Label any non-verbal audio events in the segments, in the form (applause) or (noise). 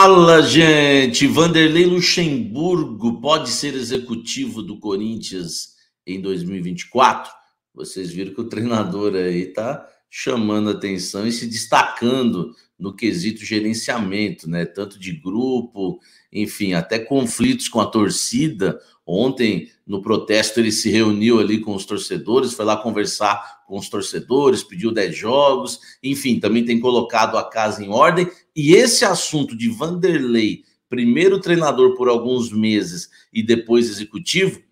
Fala, gente! Vanderlei Luxemburgo pode ser executivo do Corinthians em 2024? Vocês viram que o treinador aí tá chamando atenção e se destacando no quesito gerenciamento, né? Tanto de grupo, enfim, até conflitos com a torcida. Ontem, no protesto, ele se reuniu ali com os torcedores, foi lá conversar com os torcedores, pediu 10 jogos, enfim, também tem colocado a casa em ordem. E esse assunto de Vanderlei, primeiro treinador por alguns meses e depois executivo,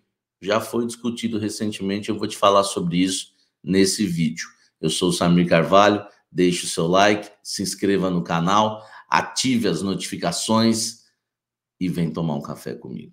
já foi discutido recentemente. Eu vou te falar sobre isso nesse vídeo. Eu sou o Samir Carvalho, deixe o seu like, se inscreva no canal, ative as notificações e vem tomar um café comigo.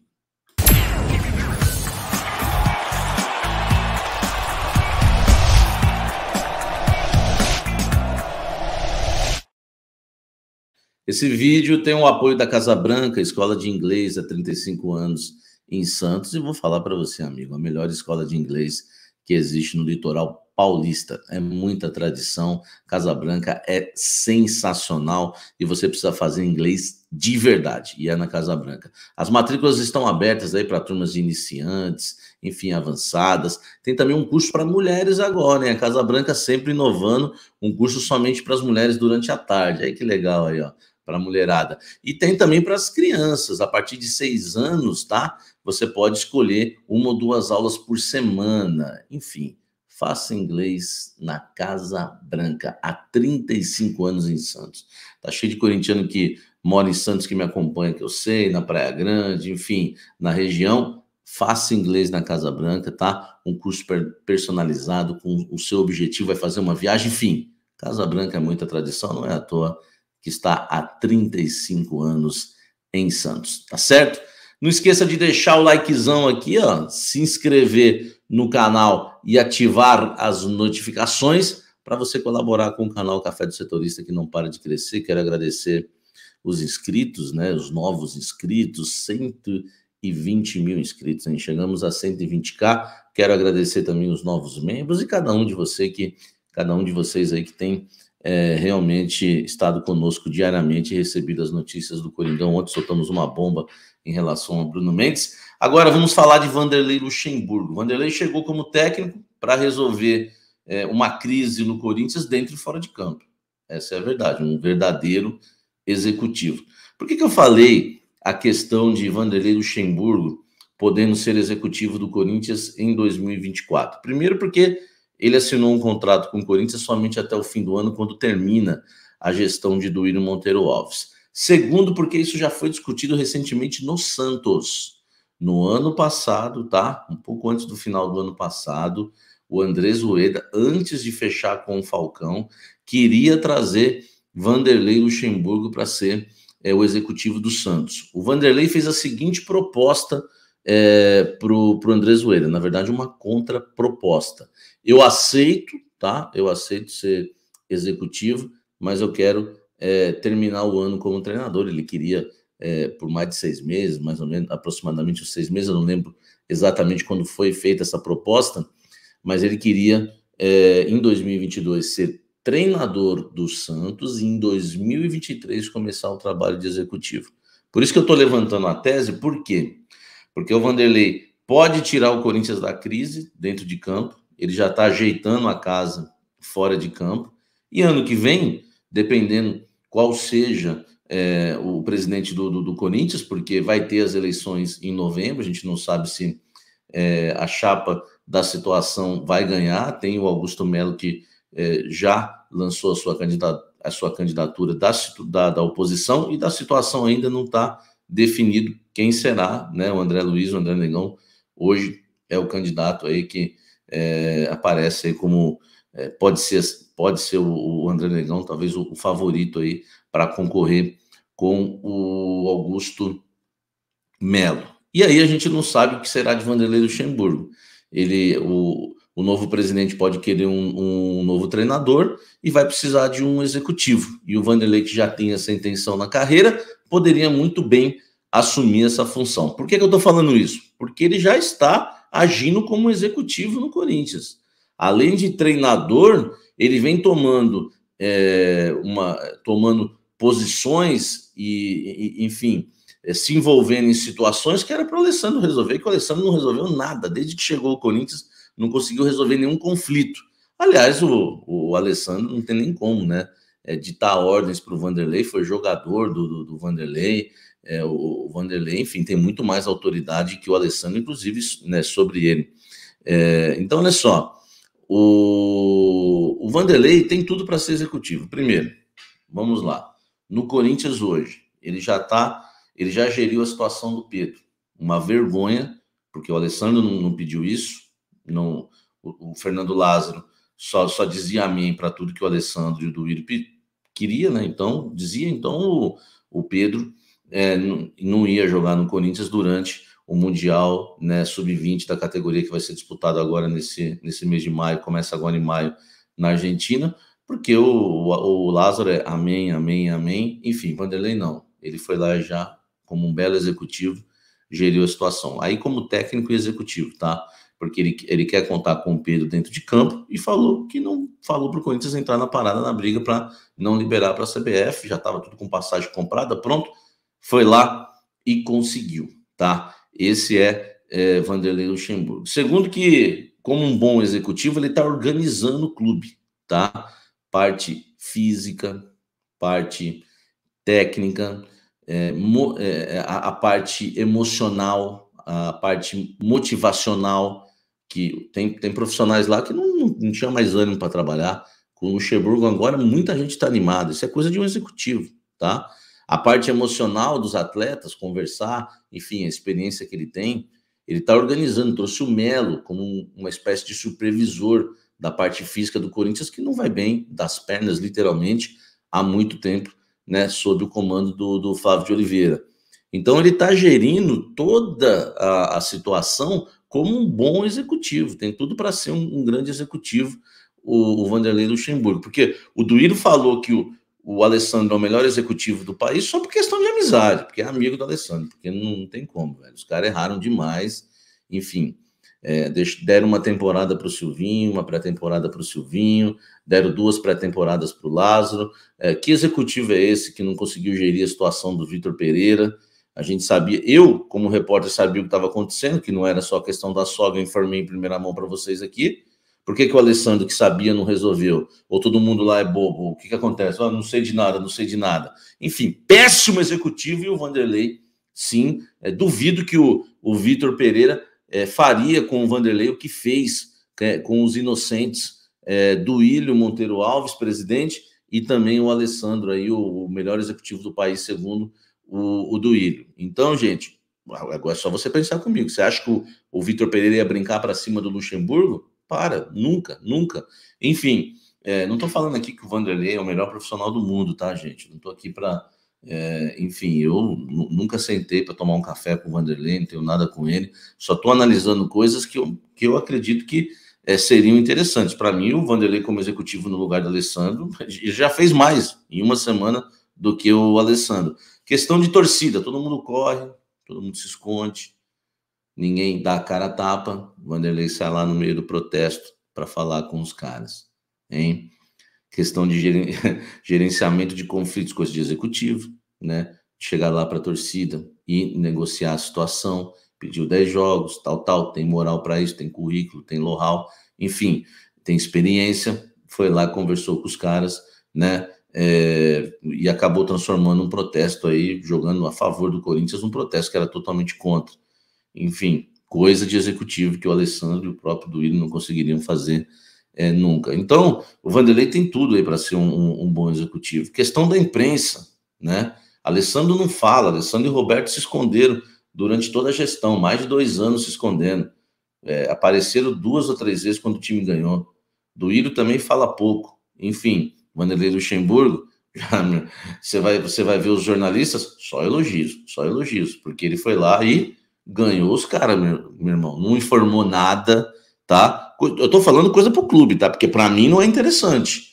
Esse vídeo tem o apoio da Casa Branca, Escola de Inglês há 35 anos em Santos, e vou falar para você, amigo, a melhor escola de inglês que existe no litoral paulista. É muita tradição. Casa Branca é sensacional e você precisa fazer inglês de verdade. E é na Casa Branca. As matrículas estão abertas aí para turmas de iniciantes, enfim, avançadas. Tem também um curso para mulheres agora, né? A Casa Branca sempre inovando, um curso somente para as mulheres durante a tarde. Aí que legal aí, ó. Para a mulherada. E tem também para as crianças, a partir de seis anos, tá? Você pode escolher uma ou duas aulas por semana. Enfim, Faça inglês na Casa Branca, há 35 anos em Santos. Tá cheio de corintiano que mora em Santos, que me acompanha, que eu sei, na Praia Grande, enfim, na região. Faça inglês na Casa Branca, tá? Um curso personalizado com o seu objetivo, vai é fazer uma viagem, enfim. Casa Branca é muita tradição, não é à toa que está há 35 anos em Santos, tá certo? Não esqueça de deixar o likezão aqui, ó, se inscrever no canal e ativar as notificações para você colaborar com o canal Café do Setorista que não para de crescer. Quero agradecer os inscritos, né, os novos inscritos, 120 mil inscritos, hein? chegamos a 120k. Quero agradecer também os novos membros e cada um de você que cada um de vocês aí que tem é, realmente estado conosco diariamente e recebido as notícias do Coringão. Ontem soltamos uma bomba em relação ao Bruno Mendes. Agora vamos falar de Vanderlei Luxemburgo. Vanderlei chegou como técnico para resolver é, uma crise no Corinthians dentro e fora de campo. Essa é a verdade, um verdadeiro executivo. Por que, que eu falei a questão de Vanderlei Luxemburgo podendo ser executivo do Corinthians em 2024? Primeiro, porque ele assinou um contrato com o Corinthians somente até o fim do ano, quando termina a gestão de Duílio Monteiro Alves. Segundo, porque isso já foi discutido recentemente no Santos. No ano passado, tá? Um pouco antes do final do ano passado, o Andrés Rueda, antes de fechar com o Falcão, queria trazer Vanderlei Luxemburgo para ser é, o executivo do Santos. O Vanderlei fez a seguinte proposta é, para o Andrés Rueda, na verdade, uma contraproposta. Eu aceito, tá? Eu aceito ser executivo, mas eu quero é, terminar o ano como treinador. Ele queria é, por mais de seis meses, mais ou menos, aproximadamente os seis meses, eu não lembro exatamente quando foi feita essa proposta, mas ele queria, é, em 2022, ser treinador do Santos e em 2023 começar o trabalho de executivo. Por isso que eu estou levantando a tese, por quê? Porque o Vanderlei pode tirar o Corinthians da crise dentro de campo, ele já está ajeitando a casa fora de campo, e ano que vem, dependendo qual seja é, o presidente do, do, do, Corinthians, porque vai ter as eleições em novembro, a gente não sabe se é, a chapa da situação vai ganhar. Tem o Augusto Melo que é, já lançou a sua, candidat a sua candidatura da, da, da oposição e da situação ainda não está definido quem será, né? O André Luiz, o André Negão, hoje é o candidato aí que é, aparece aí como é, pode ser pode ser o, André Negão talvez o, o favorito aí para concorrer com o Augusto Melo. E aí a gente não sabe o que será de Vanderlei Luxemburgo. Ele, o, o novo presidente pode querer um, um, novo treinador e vai precisar de um executivo. E o Vanderlei, que já tem essa intenção na carreira, poderia muito bem assumir essa função. Por que, que eu estou falando isso? Porque ele já está agindo como executivo no Corinthians. Além de treinador, ele vem tomando é, uma tomando posições e, e enfim, eh, se envolvendo em situações que era para o Alessandro resolver, que o Alessandro não resolveu nada. Desde que chegou o Corinthians, não conseguiu resolver nenhum conflito. Aliás, o, o Alessandro não tem nem como, né? É, ditar ordens para o Vanderlei, foi jogador do, do, do Vanderlei. É, o, o, Vanderlei, enfim, tem muito mais autoridade que o Alessandro, inclusive, né, sobre ele. É, então, olha só, o, o Vanderlei tem tudo para ser executivo. Primeiro, vamos lá. No Corinthians hoje, ele já tá, ele já geriu a situação do Pedro. Uma vergonha, porque o Alessandro não, não pediu isso, não, o, o, Fernando Lázaro só, só dizia amém para tudo que o Alessandro e o Duírio queria, né? Então, dizia, então o, o Pedro é, não, não ia jogar no Corinthians durante o Mundial né, Sub-20 da categoria que vai ser disputado agora nesse, nesse mês de maio, começa agora em maio na Argentina. Porque o, o, o Lázaro é amém, amém, amém. Enfim, Vanderlei não. Ele foi lá já, como um belo executivo, geriu a situação. Aí, como técnico e executivo, tá? Porque ele, ele quer contar com o Pedro dentro de campo e falou que não falou para o Corinthians entrar na parada, na briga, para não liberar para a CBF. Já estava tudo com passagem comprada, pronto. Foi lá e conseguiu, tá? Esse é, é Vanderlei Luxemburgo. Segundo, que, como um bom executivo, ele está organizando o clube, tá? parte física, parte técnica, é, mo, é, é, a, a, parte emocional, a parte motivacional, que tem, tem profissionais lá que não, não, não tinha mais ânimo para trabalhar. Com o Luxemburgo agora, muita gente está animada. Isso é coisa de um executivo, tá? A parte emocional dos atletas, conversar, enfim, a experiência que ele tem, ele está organizando, trouxe o Melo como uma espécie de supervisor da parte física do Corinthians, que não vai bem das pernas, literalmente, há muito tempo, né, sob o comando do, do Flávio de Oliveira. Então, ele está gerindo toda a, a, situação como um bom executivo, tem tudo para ser um, um, grande executivo, o, o Vanderlei Luxemburgo, porque o Duírio falou que o, o Alessandro é o melhor executivo do país só por questão de amizade, porque é amigo do Alessandro, porque não, não tem como, velho. Os caras erraram demais, enfim. É, deram uma temporada para o Silvinho, uma pré-temporada para o Silvinho, deram duas pré-temporadas para o Lázaro. É, que executivo é esse que não conseguiu gerir a situação do Vitor Pereira? A gente sabia, eu, como repórter, sabia o que estava acontecendo, que não era só a questão da sogra, eu informei em primeira mão para vocês aqui. Por que, que o Alessandro, que sabia, não resolveu? Ou todo mundo lá é bobo? O que, que acontece? Oh, não sei de nada, não sei de nada. Enfim, péssimo executivo e o Vanderlei, sim. É, duvido que o, o Vitor Pereira é, faria com o Vanderlei o que fez é, com os inocentes é, do Ilho Monteiro Alves, presidente, e também o Alessandro, aí, o, o melhor executivo do país, segundo o, o do Ilho. Então, gente, agora é só você pensar comigo. Você acha que o, o Vitor Pereira ia brincar para cima do Luxemburgo? Para, nunca, nunca. Enfim, é, não estou falando aqui que o Vanderlei é o melhor profissional do mundo, tá, gente? Não estou aqui para é, enfim, eu nunca sentei para tomar um café com o Vanderlei, não tenho nada com ele, só estou analisando coisas que eu, que eu acredito que é, seriam interessantes. Para mim, o Vanderlei, como executivo no lugar do Alessandro, (laughs) já fez mais em uma semana do que o Alessandro. Questão de torcida: todo mundo corre, todo mundo se esconde, ninguém dá a cara a tapa. O Vanderlei sai lá no meio do protesto para falar com os caras. Hein? questão de (laughs) gerenciamento de conflitos, coisa de executivo, né? Chegar lá para a torcida e negociar a situação, pediu 10 jogos, tal, tal, tem moral para isso, tem currículo, tem know-how, enfim, tem experiência, foi lá, conversou com os caras, né? É, e acabou transformando um protesto aí, jogando a favor do Corinthians, um protesto que era totalmente contra. Enfim, coisa de executivo que o Alessandro e o próprio Duílio não conseguiriam fazer é, nunca. Então, o Vanderlei tem tudo aí para ser um, um, um, bom executivo. Questão da imprensa, né? Alessandro não fala, Alessandro e Roberto se esconderam durante toda a gestão, mais de dois anos se escondendo. É, apareceram duas ou três vezes quando o time ganhou. Duírio também fala pouco. Enfim, Vanderlei Luxemburgo, (laughs) já, você, vai, você vai ver os jornalistas, só elogios, só elogios, porque ele foi lá e ganhou os caras, meu, meu irmão. Não informou nada, tá? Eu estou falando coisa para o clube, tá? Porque para mim não é interessante.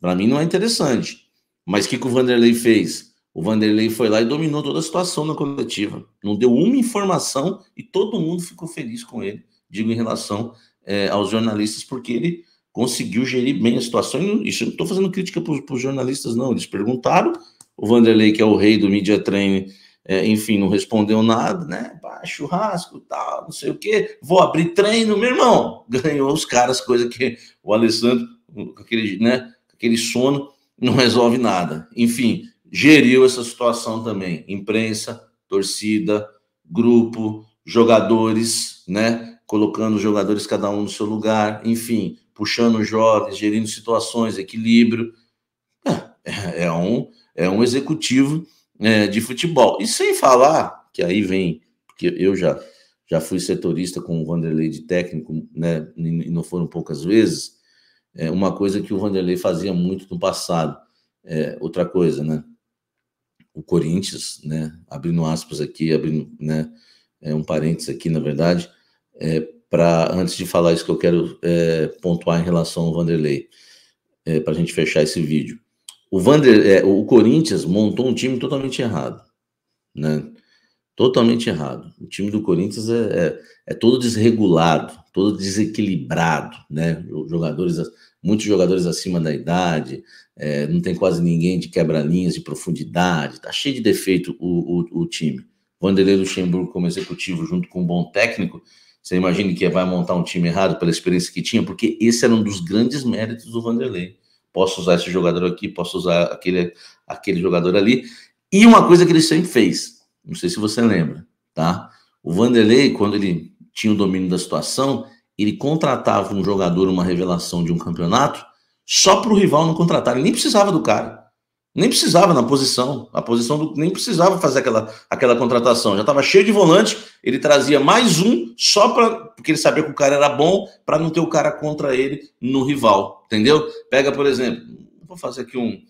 Para mim não é interessante. Mas o que, que o Vanderlei fez? O Vanderlei foi lá e dominou toda a situação na coletiva. Não deu uma informação e todo mundo ficou feliz com ele, digo em relação é, aos jornalistas, porque ele conseguiu gerir bem a situação. E isso não estou fazendo crítica para os jornalistas, não. Eles perguntaram. O Vanderlei, que é o rei do media training, é, enfim, não respondeu nada, né? Pá, churrasco, tal, não sei o quê, vou abrir treino, meu irmão. (laughs) Ganhou os caras, coisa que o Alessandro, com aquele, né, aquele sono, não resolve nada. Enfim, geriu essa situação também. Imprensa, torcida, grupo, jogadores, né? Colocando os jogadores cada um no seu lugar, enfim, puxando jovens, gerindo situações, equilíbrio. É, é, é um, é um executivo é, de futebol. E sem falar, que aí vem, porque eu já, já fui setorista com o Vanderlei de técnico, né, e não foram poucas vezes, é uma coisa que o Vanderlei fazia muito no passado. É, outra coisa, né? O Corinthians, né? Abrindo aspas aqui, abrindo, né? É um parênteses aqui, na verdade, é, para antes de falar isso que eu quero é, pontuar em relação ao Vanderlei, é, para a gente fechar esse vídeo. O, Vander, é, o Corinthians montou um time totalmente errado, né? Totalmente errado. O time do Corinthians é, é, é todo desregulado, todo desequilibrado, né? Jogadores, muitos jogadores acima da idade, é, não tem quase ninguém de quebra-linhas, de profundidade, tá cheio de defeito o, o, o time. Vanderlei Luxemburgo como executivo junto com um bom técnico, você imagina que vai montar um time errado pela experiência que tinha, porque esse era um dos grandes méritos do Vanderlei. Posso usar esse jogador aqui, posso usar aquele, aquele jogador ali. E uma coisa que ele sempre fez, não sei se você lembra, tá? O Vanderlei, quando ele tinha o domínio da situação, ele contratava um jogador, uma revelação de um campeonato, só para o rival não contratar. Ele nem precisava do cara. Nem precisava na posição. A posição do, nem precisava fazer aquela, aquela contratação. Já estava cheio de volante. Ele trazia mais um só para. Porque ele sabia que o cara era bom para não ter o cara contra ele no rival. Entendeu? Pega, por exemplo, vou fazer aqui um.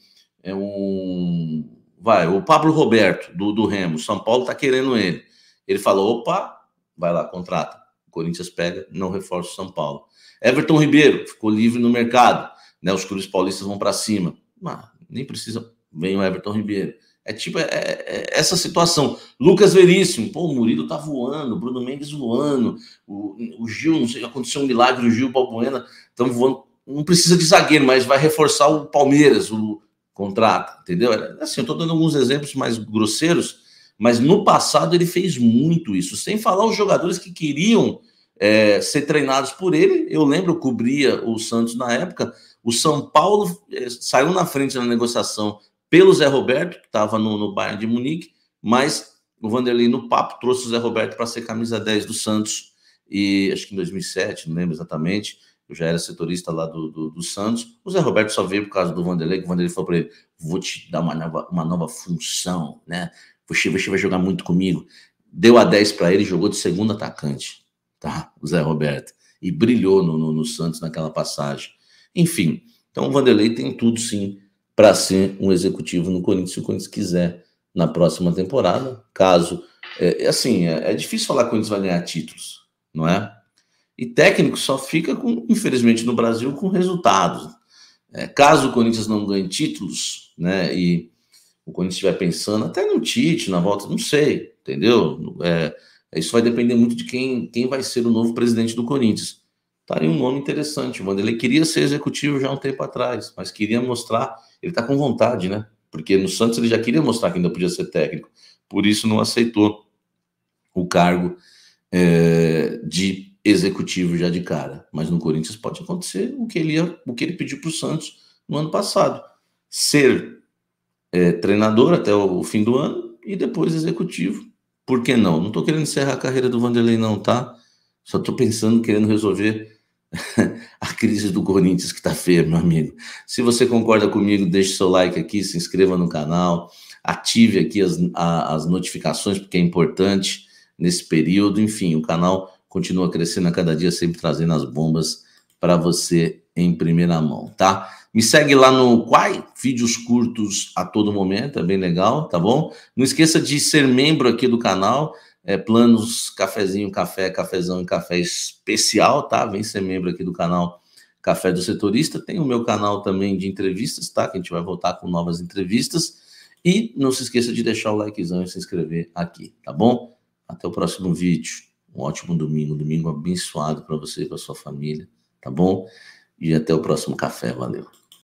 É um vai, o Pablo Roberto, do, do Remo. São Paulo está querendo ele. Ele falou: opa, vai lá, contrata. O Corinthians pega, não reforça o São Paulo. Everton Ribeiro ficou livre no mercado. Né, os clubes paulistas vão para cima. Mas nem precisa vem o Everton Ribeiro. É tipo é, é, é, essa situação. Lucas Veríssimo, pô, o Murilo tá voando, Bruno Mendes voando, o, o Gil, não sei, aconteceu um milagre, o Gil Balbuena estão voando. Não precisa de zagueiro, mas vai reforçar o Palmeiras, o contrato, entendeu? É, assim, eu tô dando alguns exemplos mais grosseiros, mas no passado ele fez muito isso, sem falar os jogadores que queriam é, ser treinados por ele. Eu lembro, eu cobria o Santos na época, o São Paulo é, saiu na frente na negociação pelo Zé Roberto, que estava no, no Bayern de Munique, mas o Vanderlei no papo trouxe o Zé Roberto para ser camisa 10 do Santos, e acho que em 2007, não lembro exatamente, eu já era setorista lá do, do, do Santos. O Zé Roberto só veio por causa do Vanderlei, que o Vanderlei falou para ele: vou te dar uma nova, uma nova função, né? Você, você vai jogar muito comigo. Deu a 10 para ele, jogou de segundo atacante, tá? O Zé Roberto. E brilhou no, no, no Santos naquela passagem. Enfim, então o Vanderlei tem tudo sim para ser um executivo no Corinthians, se o Corinthians quiser, na próxima temporada. Caso. É, é, assim, é, é difícil falar que o Corinthians vai ganhar títulos, não é? E técnico só fica, com, infelizmente, no Brasil, com resultados. É, caso o Corinthians não ganhe títulos, né? E o Corinthians estiver pensando, até no Tite, na volta, não sei, entendeu? É, isso vai depender muito de quem, quem vai ser o novo presidente do Corinthians. Tá um nome interessante, mano. Ele queria ser executivo já há um tempo atrás, mas queria mostrar. Ele está com vontade, né? Porque no Santos ele já queria mostrar que ainda podia ser técnico. Por isso não aceitou o cargo é, de executivo já de cara. Mas no Corinthians pode acontecer o que ele, ia, o que ele pediu para o Santos no ano passado: ser é, treinador até o, o fim do ano e depois executivo. Por que não? Não estou querendo encerrar a carreira do Vanderlei, não, tá? Só estou pensando, querendo resolver (laughs) a crise do Corinthians que tá feia, meu amigo. Se você concorda comigo, deixe seu like aqui, se inscreva no canal, ative aqui as, a, as notificações, porque é importante nesse período. Enfim, o canal continua crescendo a cada dia, sempre trazendo as bombas para você em primeira mão, tá? Me segue lá no Quai, vídeos curtos a todo momento, é bem legal, tá bom? Não esqueça de ser membro aqui do canal, é, planos cafezinho, café, cafezão e café especial, tá? Vem ser membro aqui do canal Café do Setorista. Tem o meu canal também de entrevistas, tá? Que a gente vai voltar com novas entrevistas. E não se esqueça de deixar o likezão e se inscrever aqui, tá bom? Até o próximo vídeo. Um ótimo domingo, domingo abençoado para você e para sua família, tá bom? E até o próximo café, valeu.